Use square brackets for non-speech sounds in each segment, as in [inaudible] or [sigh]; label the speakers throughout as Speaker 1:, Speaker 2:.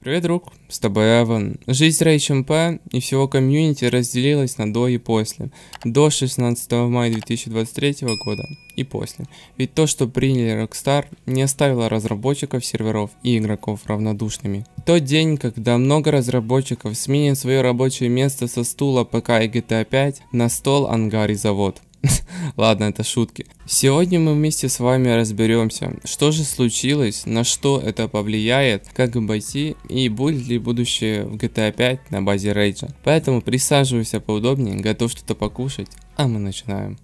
Speaker 1: Привет, друг, с тобой Эван. Жизнь РейчМП и всего комьюнити разделилась на до и после. До 16 мая 2023 года и после. Ведь то, что приняли Rockstar, не оставило разработчиков серверов и игроков равнодушными. Тот день, когда много разработчиков сменят свое рабочее место со стула ПК и GTA 5 а на стол, ангар и завод. [laughs] Ладно, это шутки. Сегодня мы вместе с вами разберемся, что же случилось, на что это повлияет, как обойти и будет ли будущее в GTA 5 на базе Рейджа. Поэтому присаживайся поудобнее, готов что-то покушать, а мы начинаем.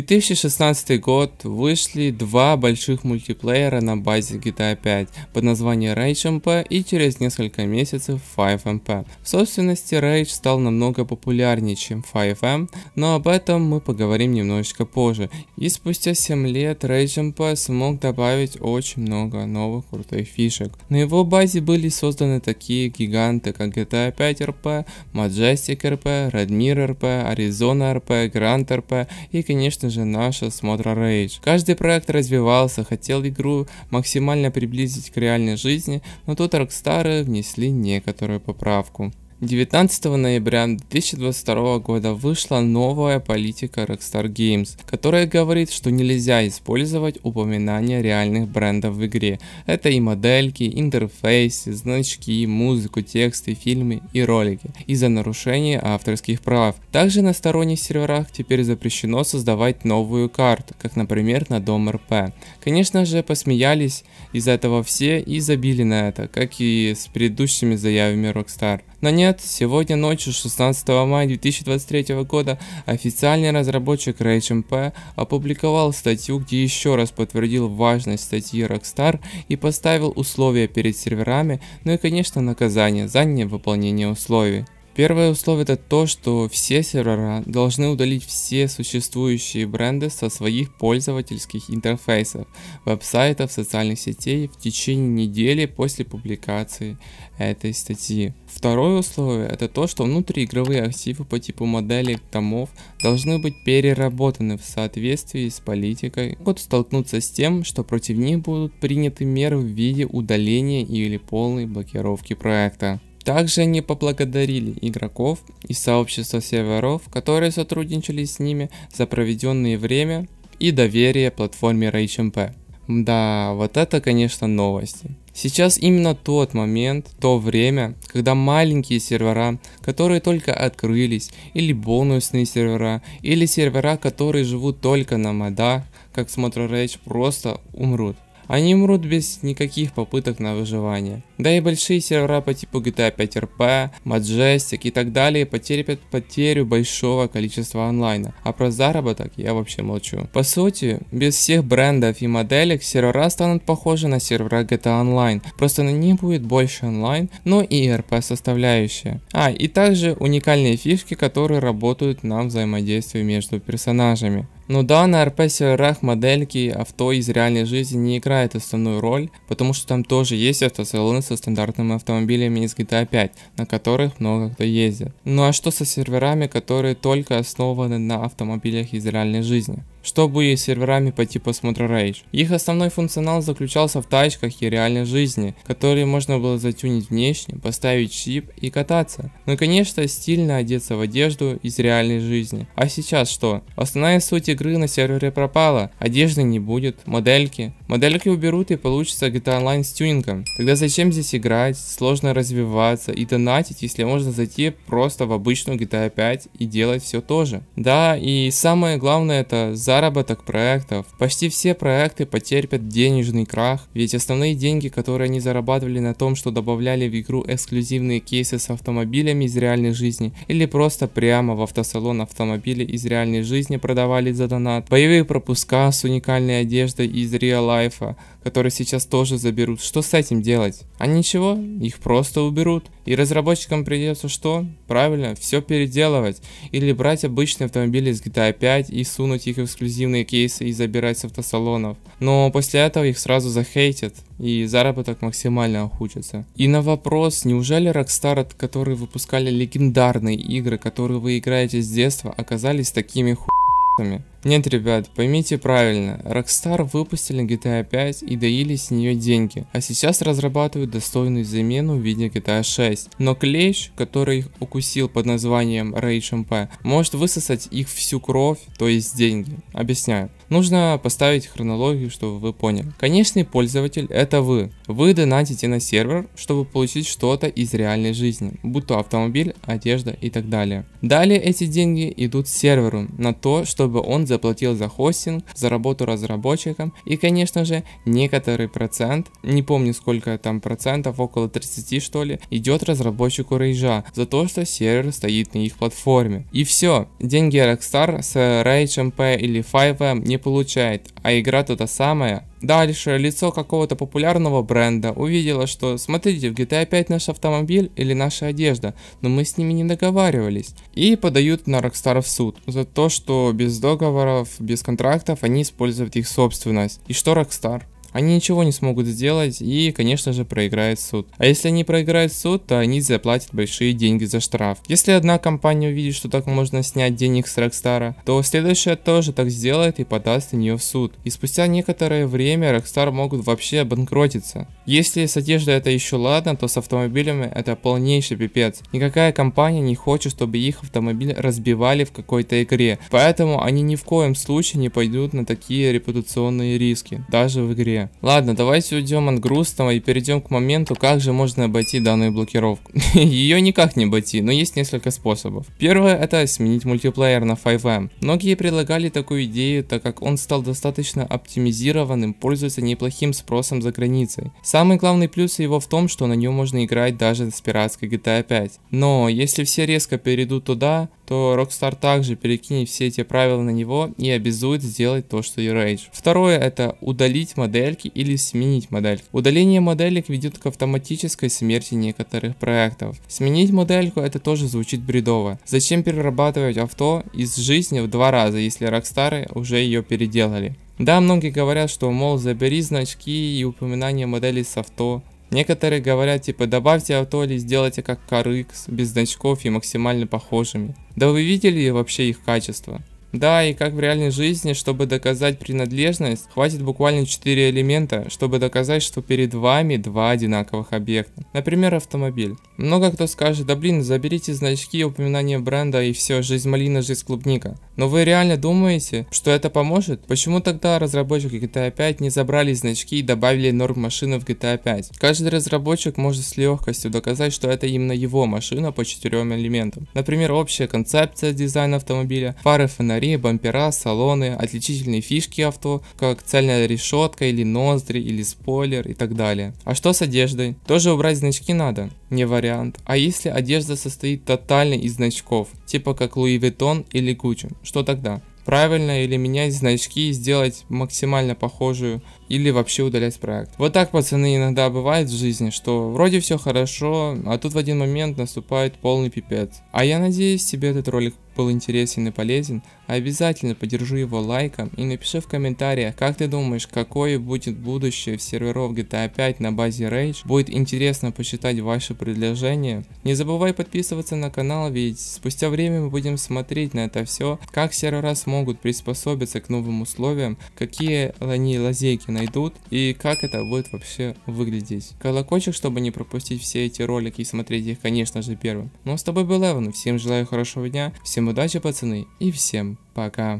Speaker 1: 2016 год вышли два больших мультиплеера на базе GTA 5 под названием Rage MP и через несколько месяцев 5MP. В собственности Rage стал намного популярнее, чем 5M, но об этом мы поговорим немножечко позже. И спустя 7 лет Rage MP смог добавить очень много новых крутых фишек. На его базе были созданы такие гиганты, как GTA 5 RP, Majestic RP, Red RP, Arizona RP, Grand RP и, конечно конечно же, наша Смотра Rage. Каждый проект развивался, хотел игру максимально приблизить к реальной жизни, но тут Рокстары внесли некоторую поправку. 19 ноября 2022 года вышла новая политика Rockstar Games, которая говорит, что нельзя использовать упоминания реальных брендов в игре. Это и модельки, интерфейсы, значки, музыку, тексты, фильмы и ролики из-за нарушения авторских прав. Также на сторонних серверах теперь запрещено создавать новую карту, как например на Дом РП. Конечно же посмеялись из этого все и забили на это, как и с предыдущими заявами Rockstar. Но не нет, сегодня ночью 16 мая 2023 года официальный разработчик RageMP опубликовал статью, где еще раз подтвердил важность статьи Rockstar и поставил условия перед серверами, ну и конечно наказание за невыполнение условий. Первое условие это то, что все сервера должны удалить все существующие бренды со своих пользовательских интерфейсов, веб-сайтов, социальных сетей в течение недели после публикации этой статьи. Второе условие это то, что внутриигровые активы по типу моделей домов должны быть переработаны в соответствии с политикой, могут столкнуться с тем, что против них будут приняты меры в виде удаления или полной блокировки проекта. Также они поблагодарили игроков и сообщества серверов, которые сотрудничали с ними за проведенное время и доверие платформе RageMP. Да, вот это, конечно, новости. Сейчас именно тот момент, то время, когда маленькие сервера, которые только открылись, или бонусные сервера, или сервера, которые живут только на мода, как смотрю Rage, просто умрут. Они умрут без никаких попыток на выживание. Да и большие сервера по типу GTA 5 RP, Majestic и так далее потерпят потерю большого количества онлайна, а про заработок я вообще молчу. По сути, без всех брендов и моделек сервера станут похожи на сервера GTA Online, просто на них будет больше онлайн, но и RP составляющая. А, и также уникальные фишки, которые работают на взаимодействии между персонажами. Ну да, на RP серверах модельки авто из реальной жизни не играет основную роль, потому что там тоже есть автосалоны со стандартными автомобилями из GTA 5, на которых много кто ездит. Ну а что со серверами, которые только основаны на автомобилях из реальной жизни? Что будет с серверами по типу Smotro Rage? Их основной функционал заключался в тачках и реальной жизни, которые можно было затюнить внешне, поставить чип и кататься. Ну и конечно стильно одеться в одежду из реальной жизни. А сейчас что? Основная суть игры на сервере пропала, одежды не будет, модельки, Модельки уберут и получится GTA Online с тюнингом. Тогда зачем здесь играть, сложно развиваться и донатить, если можно зайти просто в обычную GTA 5 и делать все то же. Да, и самое главное это заработок проектов. Почти все проекты потерпят денежный крах, ведь основные деньги, которые они зарабатывали на том, что добавляли в игру эксклюзивные кейсы с автомобилями из реальной жизни или просто прямо в автосалон автомобили из реальной жизни продавали за донат, боевые пропуска с уникальной одеждой из реала Half-Life, который сейчас тоже заберут. Что с этим делать? А ничего, их просто уберут. И разработчикам придется что? Правильно, все переделывать. Или брать обычные автомобили из GTA 5 а и сунуть их в эксклюзивные кейсы и забирать с автосалонов. Но после этого их сразу захейтят и заработок максимально ухудшится. И на вопрос, неужели Rockstar, которые выпускали легендарные игры, которые вы играете с детства, оказались такими хуйцами? Нет, ребят, поймите правильно, Rockstar выпустили GTA 5 и доили с нее деньги, а сейчас разрабатывают достойную замену в виде GTA 6. Но клещ, который их укусил под названием Rage MP, может высосать их всю кровь, то есть деньги. Объясняю. Нужно поставить хронологию, чтобы вы поняли. Конечный пользователь это вы. Вы донатите на сервер, чтобы получить что-то из реальной жизни, будто автомобиль, одежда и так далее. Далее эти деньги идут серверу на то, чтобы он за заплатил за хостинг, за работу разработчиком и, конечно же, некоторый процент, не помню сколько там процентов, около 30 что ли, идет разработчику Рейжа за то, что сервер стоит на их платформе. И все, деньги Rockstar с Rage MP или 5M не получает, а игра то та самая, Дальше лицо какого-то популярного бренда увидело, что смотрите, в GTA 5 а наш автомобиль или наша одежда, но мы с ними не договаривались. И подают на Rockstar в суд за то, что без договоров, без контрактов они используют их собственность. И что Rockstar? Они ничего не смогут сделать и, конечно же, проиграют суд. А если они проиграют суд, то они заплатят большие деньги за штраф. Если одна компания увидит, что так можно снять денег с Рокстара, то следующая тоже так сделает и подаст на нее в суд. И спустя некоторое время Rockstar могут вообще обанкротиться. Если с одеждой это еще ладно, то с автомобилями это полнейший пипец. Никакая компания не хочет, чтобы их автомобиль разбивали в какой-то игре. Поэтому они ни в коем случае не пойдут на такие репутационные риски, даже в игре игре. Ладно, давайте уйдем от грустного и перейдем к моменту, как же можно обойти данную блокировку. [laughs] Ее никак не обойти, но есть несколько способов. Первое это сменить мультиплеер на 5M. Многие предлагали такую идею, так как он стал достаточно оптимизированным, пользуется неплохим спросом за границей. Самый главный плюс его в том, что на нем можно играть даже с пиратской GTA 5. Но если все резко перейдут туда, то Rockstar также перекинет все эти правила на него и обязует сделать то, что и Rage. Второе это удалить модельки или сменить модельку. Удаление моделек ведет к автоматической смерти некоторых проектов. Сменить модельку это тоже звучит бредово. Зачем перерабатывать авто из жизни в два раза, если Rockstar уже ее переделали? Да, многие говорят, что, мол, забери значки и упоминания моделей с авто, Некоторые говорят, типа, добавьте авто или сделайте как CarX, без значков и максимально похожими. Да вы видели вообще их качество? Да, и как в реальной жизни, чтобы доказать принадлежность, хватит буквально 4 элемента, чтобы доказать, что перед вами два одинаковых объекта. Например, автомобиль. Много кто скажет, да блин, заберите значки и упоминания бренда и все, жизнь малина, жизнь клубника. Но вы реально думаете, что это поможет? Почему тогда разработчики GTA 5 не забрали значки и добавили норм машины в GTA 5? Каждый разработчик может с легкостью доказать, что это именно его машина по четырем элементам. Например, общая концепция дизайна автомобиля, фары фонарей, фонари, бампера, салоны, отличительные фишки авто, как цельная решетка или ноздри, или спойлер и так далее. А что с одеждой? Тоже убрать значки надо? Не вариант. А если одежда состоит тотально из значков, типа как Луи Vuitton или Gucci, что тогда? правильно или менять значки и сделать максимально похожую или вообще удалять проект. Вот так, пацаны, иногда бывает в жизни, что вроде все хорошо, а тут в один момент наступает полный пипец. А я надеюсь, тебе этот ролик был интересен и полезен, обязательно поддержи его лайком и напиши в комментариях, как ты думаешь, какое будет будущее в серверов GTA 5 на базе Rage. Будет интересно почитать ваши предложения. Не забывай подписываться на канал, ведь спустя время мы будем смотреть на это все, как сервера смогут приспособиться к новым условиям, какие они лазейки найдут и как это будет вообще выглядеть. Колокольчик, чтобы не пропустить все эти ролики и смотреть их, конечно же, первым. Ну, а с тобой был Эван, всем желаю хорошего дня, всем удачи, пацаны, и всем пока.